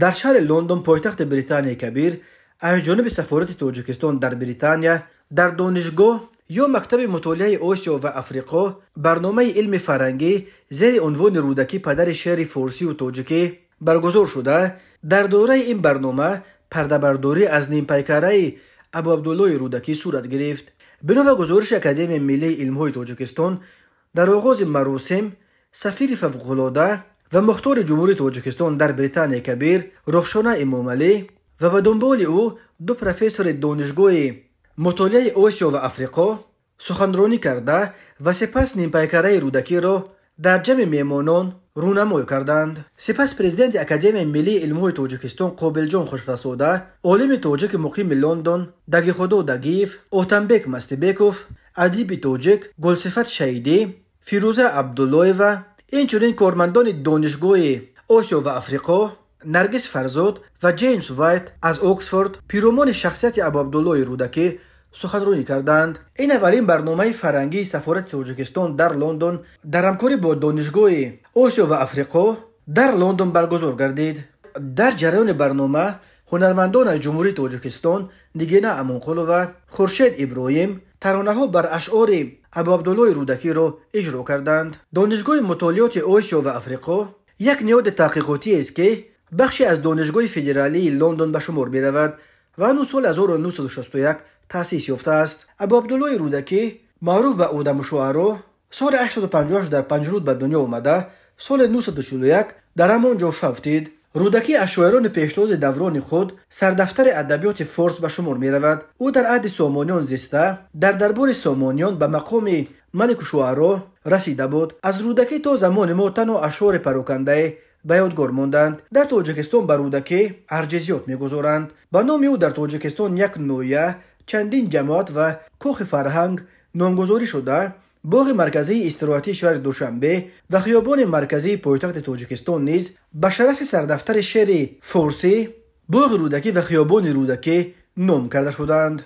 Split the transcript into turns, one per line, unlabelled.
در شهر لندن پایتخت بریتانیا کبیر از جانب سفارت توجکستان در بریتانیا در دانشگاه یا مکتب مطالعه آسیا و افریقا برنامه علم فرنگی زیر عنوان رودکی پدر شعر فارسی و توجکی برگزار شده در دوره این برنامه پردهبرداری از نیم ابو عبدالله رودکی صورت گرفت بنا به گزارش اکادمی ملی علم توجکستان در آغاز مراسم سفیر فوقالعاده ва мухтори ҷумҳурии тоҷикистон дар британияи кабир рухшона эмомалӣ ва ба дунболи ӯ ду профессори донишгоҳи мутолиаи осиё ва африқо суханронӣ карда ва сипас нимпайкараи рӯдакиро дар ҷамъи меҳмонон рӯнамоӣ карданд сипас президенти академияи миллии илмҳои тоҷикистон қобилҷон хушфасода олими тоҷики муқими лондон дагихудо дагиев отамбек мастибеков адиби тоҷик гулсифат шаидӣ фирӯза абдуллоева این چورین کارمندان دانشگاه آسیا و افریقا نرگس فرزاد و جیمز وایت از اکسفورد پیرومان شخصیت عبابدالله رودکی سخت کردند. این اولین برنامه فرنگی سفارت تاجیکستان در لندن در همکاری با دانشگاه آسیا و افریقا در لندن برگزار گردید. در جریان برنامه هنرمندان جمهوری توجکستان نگینا امونخولو و خورشید ابراهیم ترانه ها بر اشعار عبابدالای رودکی رو اجرا کردند. دانشگاه مطالعات آسیا و افریقا یک نیاد تحقیقاتی است که بخشی از دانشگاه فدرالی لندن به شمار می رود و انو سال 1961 تحسیس یفته است. عبابدالای رودکی معروف به اودم و سال 850 در پنج به دنیا اومده سال 941 در امان جا شفتید. рӯдаки ашоирони пештози даврони худ сардафтари адабиёти форс ба шумор меравад ӯ дар аҳди сомониён зиста дар дарбори сомониён ба мақоми малику шӯъаро расида буд аз рӯдакӣ то замони мо танҳо ашъори паррокандае ба ёдгор монданд дар тоҷикистон ба рӯдакӣ арҷи зиёд мегузоранд ба номи ӯ дар тоҷикистон як ноҳия чандин ҷамоат ва кохи фарҳанг номгузорӣ шуда باغ مرکزی استراتی شهر دوشنبه و خیابان مرکزی پایتخت توجکستان نیز به شرف سردفتر شهر فورسی باغ رودکی و خیابان رودکی نام کرده شدند